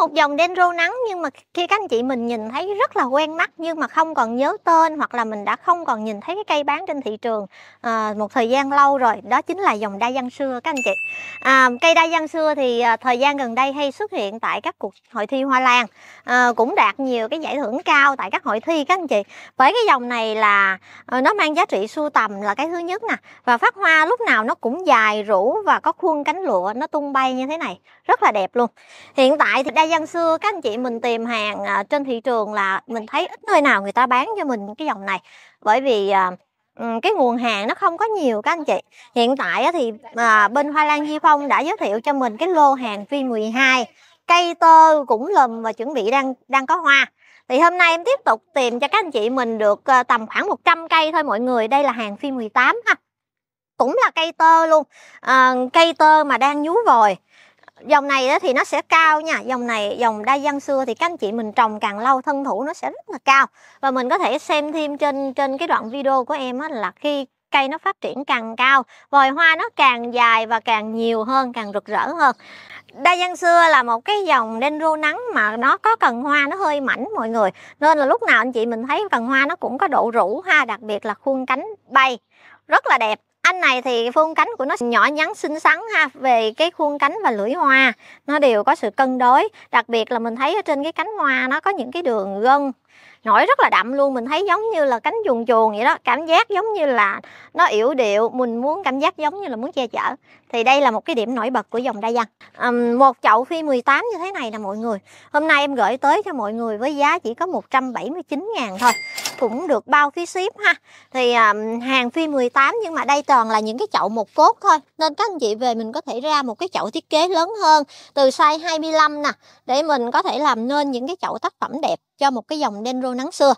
một dòng dendro nắng nhưng mà khi các anh chị mình nhìn thấy rất là quen mắt nhưng mà không còn nhớ tên hoặc là mình đã không còn nhìn thấy cái cây bán trên thị trường à, một thời gian lâu rồi đó chính là dòng đa văn xưa các anh chị à, cây đa văn xưa thì à, thời gian gần đây hay xuất hiện tại các cuộc hội thi hoa lan à, cũng đạt nhiều cái giải thưởng cao tại các hội thi các anh chị bởi cái dòng này là à, nó mang giá trị sưu tầm là cái thứ nhất nè và phát hoa lúc nào nó cũng dài rũ và có khuôn cánh lụa nó tung bay như thế này rất là đẹp luôn hiện tại thì đa gian xưa các anh chị mình tìm hàng à, trên thị trường là mình thấy ít nơi nào người ta bán cho mình cái dòng này bởi vì à, cái nguồn hàng nó không có nhiều các anh chị hiện tại thì à, bên hoa lan di phong đã giới thiệu cho mình cái lô hàng phi 12 cây tơ cũng lùm và chuẩn bị đang đang có hoa thì hôm nay em tiếp tục tìm cho các anh chị mình được à, tầm khoảng 100 cây thôi mọi người đây là hàng phi 18 ha cũng là cây tơ luôn à, cây tơ mà đang nhú vòi dòng này đó thì nó sẽ cao nha dòng này dòng đa dân xưa thì các anh chị mình trồng càng lâu thân thủ nó sẽ rất là cao và mình có thể xem thêm trên trên cái đoạn video của em là khi cây nó phát triển càng cao vòi hoa nó càng dài và càng nhiều hơn càng rực rỡ hơn đa dân xưa là một cái dòng dendro nắng mà nó có cần hoa nó hơi mảnh mọi người nên là lúc nào anh chị mình thấy cần hoa nó cũng có độ rũ ha đặc biệt là khuôn cánh bay rất là đẹp anh này thì phương cánh của nó nhỏ nhắn xinh xắn ha về cái khuôn cánh và lưỡi hoa nó đều có sự cân đối đặc biệt là mình thấy ở trên cái cánh hoa nó có những cái đường gân nổi rất là đậm luôn mình thấy giống như là cánh chuồn chuồn vậy đó cảm giác giống như là nó yểu điệu mình muốn cảm giác giống như là muốn che chở thì đây là một cái điểm nổi bật của dòng đa văn um, một chậu phi 18 như thế này là mọi người hôm nay em gửi tới cho mọi người với giá chỉ có 179 ngàn thôi cũng được bao phí ship ha thì um, hàng phi 18 nhưng mà đây toàn là những cái chậu một cốt thôi nên các anh chị về mình có thể ra một cái chậu thiết kế lớn hơn từ size 25 nè để mình có thể làm nên những cái chậu tác phẩm đẹp cho một cái dòng dendro nắng xưa